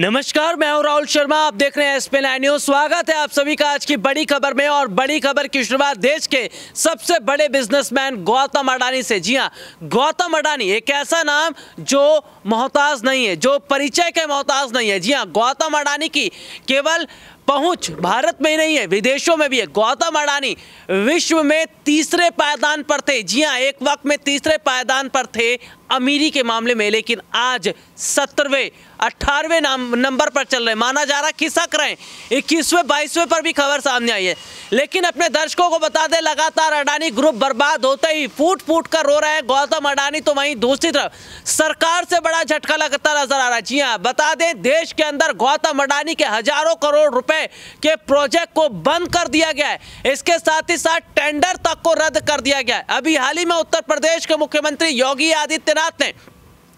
नमस्कार मैं हूं राहुल शर्मा आप देख रहे हैं एसपी नाइन न्यूज स्वागत है आप सभी का आज की बड़ी खबर में और बड़ी खबर की शुरुआत देश के सबसे बड़े बिजनेसमैन गौतम अडानी से जी हां गौतम अडानी एक ऐसा नाम जो मोहताज नहीं है जो परिचय के मोहताज नहीं है जी हां गौतम अडानी की केवल पहुंच भारत में ही नहीं है विदेशों में भी है गौतम अडानी विश्व में तीसरे पायदान पर थे जी हाँ एक वक्त में तीसरे पायदान पर थे अमीरी के मामले में लेकिन आज सत्रहवें अट्ठारहवें नंबर पर चल रहे माना जा रहा खिसक रहे हैं इक्कीसवें बाईसवें पर भी खबर सामने आई है लेकिन अपने दर्शकों को बता दें लगातार अडानी ग्रुप बर्बाद होते ही फूट फूट कर रो रहे हैं गौतम अडानी तो वहीं दूसरी तरफ सरकार से बड़ा झटका लग नजर आ रहा है जी हाँ बता दें देश के अंदर गौतम अडानी के हजारों करोड़ रुपए के प्रोजेक्ट को बंद कर दिया गया है इसके साथ ही साथ टेंडर तक को रद्द कर दिया गया है अभी हाल ही में उत्तर प्रदेश के मुख्यमंत्री योगी आदित्यनाथ ने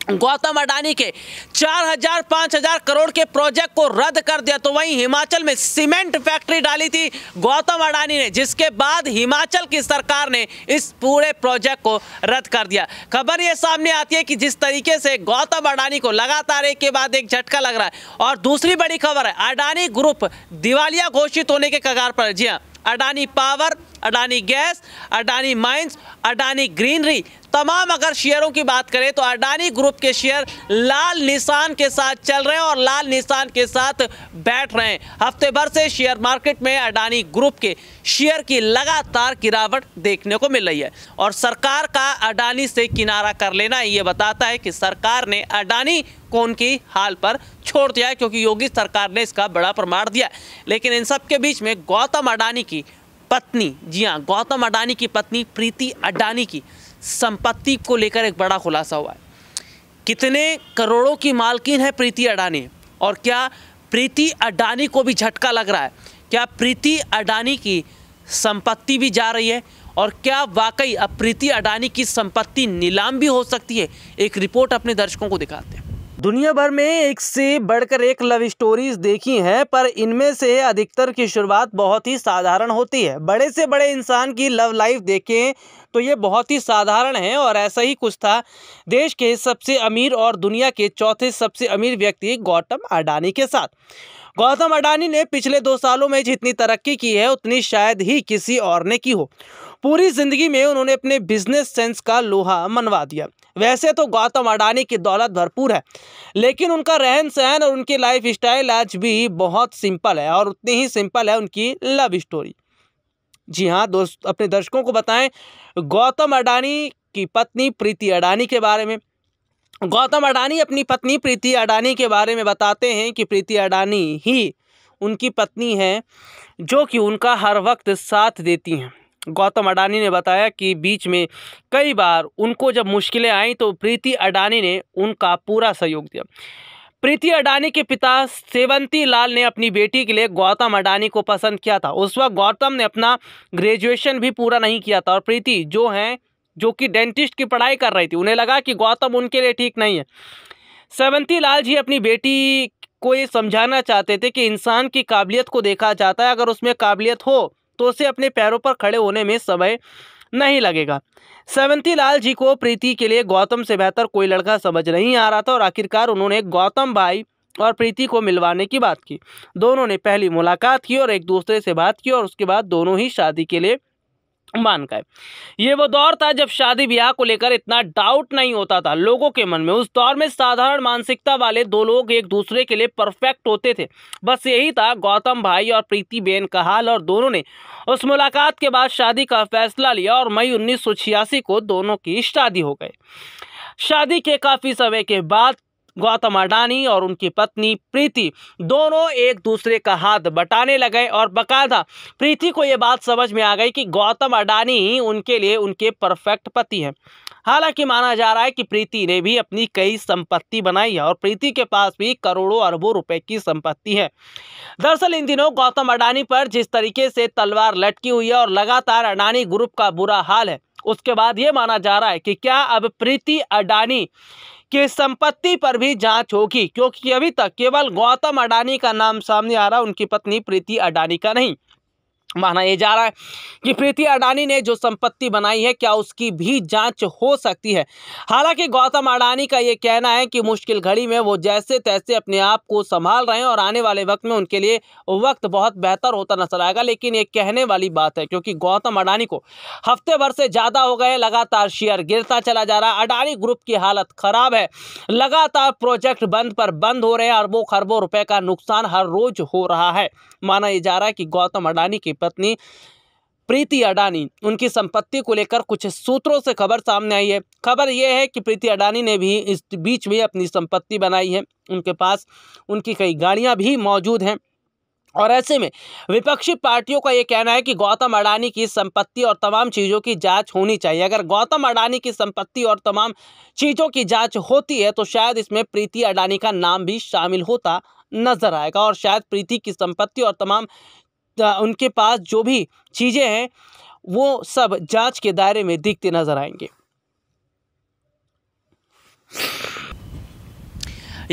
गौतम अडानी के चार हजार पांच हजार करोड़ के प्रोजेक्ट को रद्द कर दिया तो वहीं हिमाचल में सीमेंट फैक्ट्री डाली थी गौतम अडानी ने जिसके बाद हिमाचल की सरकार ने इस पूरे प्रोजेक्ट को रद्द कर दिया खबर ये सामने आती है कि जिस तरीके से गौतम अडानी को लगातार एक के बाद एक झटका लग रहा है और दूसरी बड़ी खबर है अडानी ग्रुप दिवालिया घोषित होने के कगार पर जी हाँ Adani power Adani gas Adani mines Adani greenery तमाम अगर शेयरों की बात करें तो अडानी ग्रुप के शेयर लाल निशान के साथ चल रहे हैं और लाल निशान के साथ बैठ रहे हैं हफ्ते भर से शेयर मार्केट में अडानी ग्रुप के शेयर की लगातार गिरावट देखने को मिल रही है और सरकार का अडानी से किनारा कर लेना ये बताता है कि सरकार ने अडानी कौन की हाल पर छोड़ दिया है क्योंकि योगी सरकार ने इसका बड़ा प्रमाण दिया लेकिन इन सब के बीच में गौतम अडानी की पत्नी जी हाँ गौतम अडानी की पत्नी प्रीति अडानी की संपत्ति को लेकर एक बड़ा खुलासा हुआ है कितने करोड़ों की मालकिन है प्रीति अडानी और क्या प्रीति अडानी को भी झटका लग रहा है क्या प्रीति अडानी की संपत्ति भी जा रही है और क्या वाकई अब प्रीति अडानी की संपत्ति नीलाम भी हो सकती है एक रिपोर्ट अपने दर्शकों को दिखाते हैं दुनिया भर में एक से बढ़कर एक लव स्टोरीज देखी हैं पर इनमें से अधिकतर की शुरुआत बहुत ही साधारण होती है बड़े से बड़े इंसान की लव लाइफ देखें तो ये बहुत ही साधारण है और ऐसा ही कुछ था देश के सबसे अमीर और दुनिया के चौथे सबसे अमीर व्यक्ति गौतम अडानी के साथ गौतम अडानी ने पिछले दो सालों में जितनी तरक्की की है उतनी शायद ही किसी और ने की हो पूरी जिंदगी में उन्होंने अपने बिजनेस सेंस का लोहा मनवा दिया वैसे तो गौतम अडानी की दौलत भरपूर है लेकिन उनका रहन सहन और उनकी लाइफ स्टाइल आज भी बहुत सिंपल है और उतनी ही सिंपल है उनकी लव स्टोरी जी हाँ दोस्त अपने दर्शकों को बताएं गौतम अडानी की पत्नी प्रीति अडानी के बारे में गौतम अडानी अपनी पत्नी प्रीति अडानी के बारे में बताते हैं कि प्रीति अडानी ही उनकी पत्नी है जो कि उनका हर वक्त साथ देती हैं गौतम अडानी ने बताया कि बीच में कई बार उनको जब मुश्किलें आई तो प्रीति अडानी ने उनका पूरा सहयोग दिया प्रीति अडानी के पिता सेवंती लाल ने अपनी बेटी के लिए गौतम अडानी को पसंद किया था उस वक्त गौतम ने अपना ग्रेजुएशन भी पूरा नहीं किया था और प्रीति जो हैं जो कि डेंटिस्ट की पढ़ाई कर रही थी उन्हें लगा कि गौतम उनके लिए ठीक नहीं है सेवंती लाल जी अपनी बेटी को ये समझाना चाहते थे कि इंसान की काबिलियत को देखा जाता है अगर उसमें काबिलियत हो तो उसे अपने पैरों पर खड़े होने में समय नहीं लगेगा सेवंती लाल जी को प्रीति के लिए गौतम से बेहतर कोई लड़का समझ नहीं आ रहा था और आखिरकार उन्होंने गौतम भाई और प्रीति को मिलवाने की बात की दोनों ने पहली मुलाकात की और एक दूसरे से बात की और उसके बाद दोनों ही शादी के लिए मान का ये वो दौर था जब शादी ब्याह को लेकर इतना डाउट नहीं होता था लोगों के मन में उस दौर में साधारण मानसिकता वाले दो लोग एक दूसरे के लिए परफेक्ट होते थे बस यही था गौतम भाई और प्रीति बेन का हाल और दोनों ने उस मुलाकात के बाद शादी का फैसला लिया और मई उन्नीस को दोनों की शादी हो गई शादी के काफ़ी समय के बाद गौतम अडानी और उनकी पत्नी प्रीति दोनों एक दूसरे का हाथ बटाने लगे और बकायदा प्रीति को ये बात समझ में आ गई कि गौतम अडानी उनके लिए उनके परफेक्ट पति हैं हालांकि माना जा रहा है कि प्रीति ने भी अपनी कई संपत्ति बनाई है और प्रीति के पास भी करोड़ों अरबों रुपए की संपत्ति है दरअसल इन दिनों गौतम अडानी पर जिस तरीके से तलवार लटकी हुई है और लगातार अडानी ग्रुप का बुरा हाल है उसके बाद ये माना जा रहा है कि क्या अब प्रीति अडानी के संपत्ति पर भी जांच होगी क्योंकि अभी तक केवल गौतम अडानी का नाम सामने आ रहा उनकी पत्नी प्रीति अडानी का नहीं माना यह जा रहा है कि प्रीति अडानी ने जो संपत्ति बनाई है क्या उसकी भी जांच हो सकती है हालांकि गौतम अडानी का ये कहना है कि मुश्किल घड़ी में वो जैसे तैसे अपने आप को संभाल रहे हैं और आने वाले वक्त में उनके लिए वक्त बहुत बेहतर होता नजर आएगा लेकिन ये कहने वाली बात है क्योंकि गौतम अडानी को हफ्ते भर से ज़्यादा हो गए लगातार शेयर गिरता चला जा रहा है अडानी ग्रुप की हालत ख़राब है लगातार प्रोजेक्ट बंद पर बंद हो रहे हैं अरबों खरबों रुपये का नुकसान हर रोज हो रहा है माना यह जा रहा है कि गौतम अडानी के पत्नी प्रीति अडानी उनकी संपत्ति को लेकर कुछ सूत्रों से खबर सामने आई है खबर यह है कि प्रीति अडानी ने भी इस बीच में अपनी संपत्ति बनाई है उनके पास उनकी कई गाड़ियां भी मौजूद हैं और ऐसे में विपक्षी पार्टियों का ये कहना है कि गौतम अडानी की संपत्ति और तमाम चीज़ों की जांच होनी चाहिए अगर गौतम अडानी की संपत्ति और तमाम चीज़ों की जांच होती है तो शायद इसमें प्रीति अडानी का नाम भी शामिल होता नजर आएगा और शायद प्रीति की संपत्ति और तमाम उनके पास जो भी चीज़ें हैं वो सब जांच के दायरे में दिखते नज़र आएंगे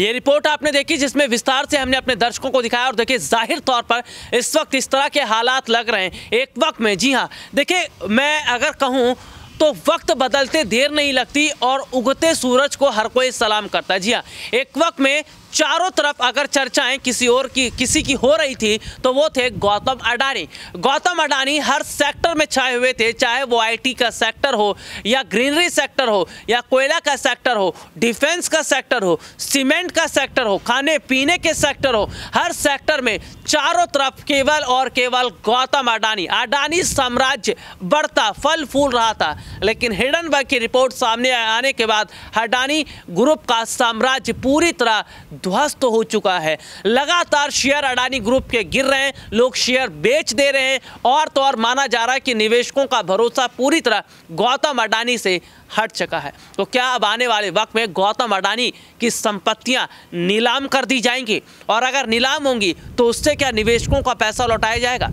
ये रिपोर्ट आपने देखी जिसमें विस्तार से हमने अपने दर्शकों को दिखाया और देखिए जाहिर तौर पर इस वक्त इस तरह के हालात लग रहे हैं एक वक्त में जी हाँ देखिए मैं अगर कहूँ तो वक्त बदलते देर नहीं लगती और उगते सूरज को हर कोई सलाम करता है जी हाँ एक वक्त में चारों तरफ अगर चर्चाएं किसी और की किसी की हो रही थी तो वो थे गौतम अडानी गौतम अडानी हर सेक्टर में छाए हुए थे चाहे वो आईटी का सेक्टर हो या ग्रीनरी सेक्टर हो या कोयला का सेक्टर हो डिफेंस का सेक्टर हो सीमेंट का सेक्टर हो खाने पीने के सेक्टर हो हर सेक्टर में चारों तरफ केवल और केवल गौतम अडानी अडानी साम्राज्य बढ़ता फल फूल रहा था लेकिन हिडनबर्ग की रिपोर्ट सामने आने के बाद अडानी ग्रुप का साम्राज्य पूरी तरह ध्वस्त हो चुका है लगातार शेयर अडानी ग्रुप के गिर रहे हैं लोग शेयर बेच दे रहे हैं और तो और माना जा रहा है कि निवेशकों का भरोसा पूरी तरह गौतम अडानी से हट चुका है तो क्या अब आने वाले वक्त में गौतम अडानी की संपत्तियां नीलाम कर दी जाएंगी और अगर नीलाम होंगी तो उससे क्या निवेशकों का पैसा लौटाया जाएगा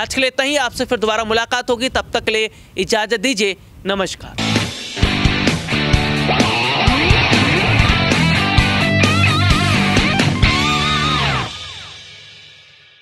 आज के लिए इतना ही आपसे फिर दोबारा मुलाकात होगी तब तक के लिए इजाज़त दीजिए नमस्कार